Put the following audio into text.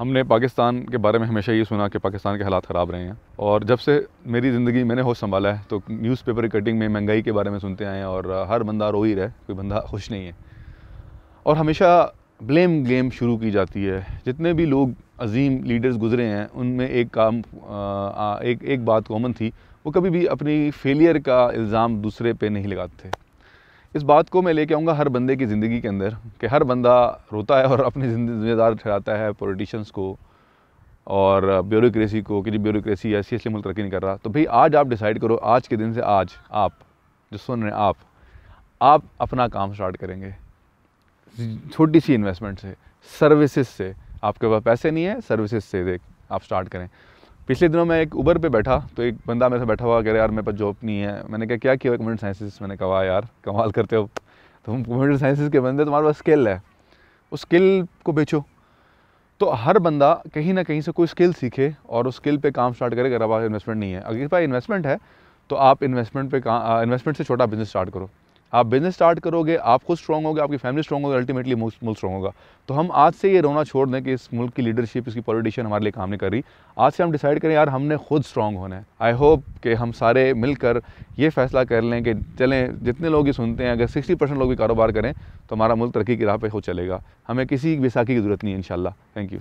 हमने पाकिस्तान के बारे में हमेशा ये सुना कि पाकिस्तान के हालात ख़राब रहे हैं और जब से मेरी ज़िंदगी मैंने होश संभाला है तो न्यूज़पेपर की कटिंग में महंगाई के बारे में सुनते आए हैं और हर बंदा रो ही रहे कोई बंदा खुश नहीं है और हमेशा ब्लेम गेम शुरू की जाती है जितने भी लोग अजीम लीडर्स गुजरे हैं उनमें एक काम एक एक बात कॉमन थी वो कभी भी अपनी फेलियर का इल्ज़ाम दूसरे पे नहीं लगाते थे इस बात को मैं लेके आऊँगा हर बंदे की ज़िंदगी के अंदर कि हर बंदा रोता है और अपनी जिम्मेदार ठहराता है पॉलिटिशियंस को और ब्यूरोक्रेसी को कि जी ब्यूरोक्रेसी ऐसी इसलिए मुल्क तरक्की नहीं कर रहा तो भाई आज आप डिसाइड करो आज के दिन से आज आप जो सुन रहे हैं आप आप अपना काम स्टार्ट करेंगे छोटी सी इन्वेस्टमेंट से सर्विसेज से आपके पास पैसे नहीं है सर्विसेज से देख आप स्टार्ट करें पिछले दिनों मैं एक उबर पे बैठा तो एक बंदा मेरे से बैठा हुआ कह रहा यार मेरे पास जॉब नहीं है मैंने कहा क्या किया कंप्यूटर साइंसिस मैंने कहा यार कमाल करते हो तुम कंप्यूटर साइंसिस के बंदे तुम्हारे पास स्किल है उस स्किल को बेचो तो हर बंदा कहीं ना कहीं से कोई स्किल सीखे और उस स्किल पे काम स्टार्ट करे अगर आप पास इन्वेस्टमेंट नहीं है अगर पास इन्वेस्टमेंट है तो आप इन्वेस्टमेंट पे इन्वेस्टमेंट से छोटा बिजनेस स्टार्ट करो आप बिज़नेस स्टार्ट करोगे आप खुद स्ट्रॉग होगे आपकी फैमिली स्ट्रॉग होगी अल्टीमेटली मुल्क स्ट्रॉग होगा तो हम आज से ये रोना छोड़ दें कि इस मुल्क की लीडरशिप इसकी पॉलिटिशियन हमारे लिए काम नहीं कर रही आज से हम डिसाइड करें यार हमने खुद स्ट्रॉग होना है आई होप कि हम सारे मिलकर ये फैसला कर लें कि चलें जितने लोग ये सुनते हैं अगर सिक्सटी परसेंट लोग भी कारोबार करें तो हमारा मुल्क तरक्की की राह पर हो चलेगा हमें किसी विसाखी की जरूरत नहीं है इन थैंक यू